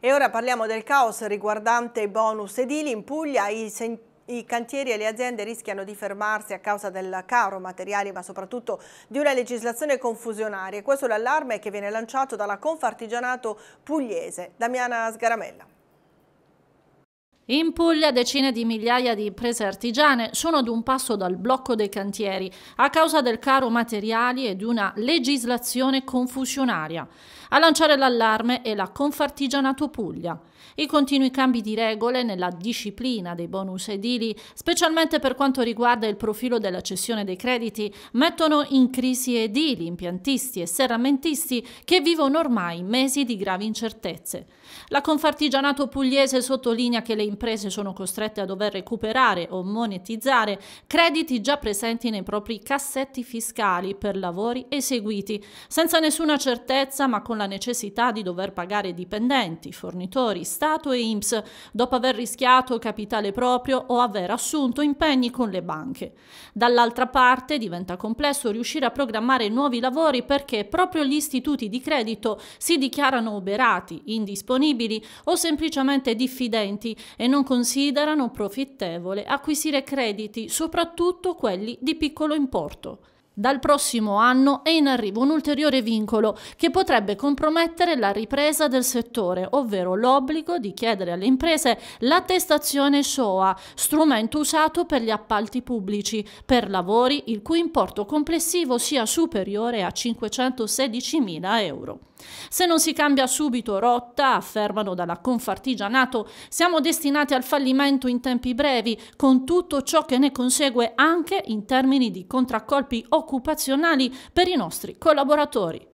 E ora parliamo del caos riguardante i bonus edili. In Puglia i i cantieri e le aziende rischiano di fermarsi a causa del caro materiali ma soprattutto di una legislazione confusionaria. Questo è l'allarme che viene lanciato dalla Confartigianato pugliese. Damiana Sgaramella. In Puglia decine di migliaia di imprese artigiane sono ad un passo dal blocco dei cantieri a causa del caro materiali e di una legislazione confusionaria. A lanciare l'allarme è la Confartigianato Puglia. I continui cambi di regole nella disciplina dei bonus edili, specialmente per quanto riguarda il profilo della cessione dei crediti, mettono in crisi edili, impiantisti e serramentisti che vivono ormai mesi di gravi incertezze. La Confartigianato Pugliese sottolinea che le imprese imprese sono costrette a dover recuperare o monetizzare crediti già presenti nei propri cassetti fiscali per lavori eseguiti, senza nessuna certezza ma con la necessità di dover pagare dipendenti, fornitori, Stato e INPS, dopo aver rischiato capitale proprio o aver assunto impegni con le banche. Dall'altra parte diventa complesso riuscire a programmare nuovi lavori perché proprio gli istituti di credito si dichiarano oberati, indisponibili o semplicemente diffidenti e non considerano profittevole acquisire crediti, soprattutto quelli di piccolo importo. Dal prossimo anno è in arrivo un ulteriore vincolo che potrebbe compromettere la ripresa del settore, ovvero l'obbligo di chiedere alle imprese l'attestazione SOA, strumento usato per gli appalti pubblici, per lavori il cui importo complessivo sia superiore a 516.000 euro. Se non si cambia subito rotta, affermano dalla Confartigianato, siamo destinati al fallimento in tempi brevi, con tutto ciò che ne consegue anche in termini di contraccolpi occupazionali per i nostri collaboratori.